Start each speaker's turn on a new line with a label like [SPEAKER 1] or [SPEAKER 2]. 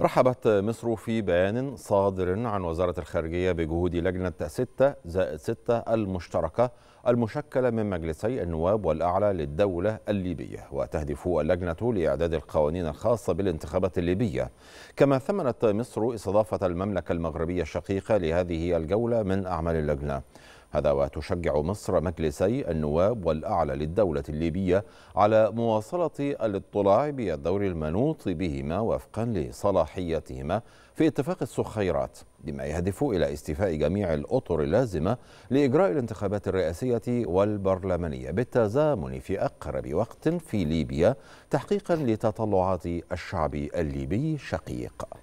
[SPEAKER 1] رحبت مصر في بيان صادر عن وزارة الخارجية بجهود لجنة 6 زائد 6 المشتركة المشكلة من مجلسي النواب والأعلى للدولة الليبية وتهدف اللجنة لإعداد القوانين الخاصة بالانتخابات الليبية كما ثمنت مصر استضافة المملكة المغربية الشقيقة لهذه الجولة من أعمال اللجنة هذا وتشجع مصر مجلسي النواب والأعلى للدولة الليبية على مواصلة الاطلاع بالدور المنوط بهما وفقا لصلاحيتهما في اتفاق السخيرات بما يهدف إلى استيفاء جميع الأطر اللازمة لإجراء الانتخابات الرئاسية والبرلمانية بالتزامن في أقرب وقت في ليبيا تحقيقا لتطلعات الشعب الليبي الشقيق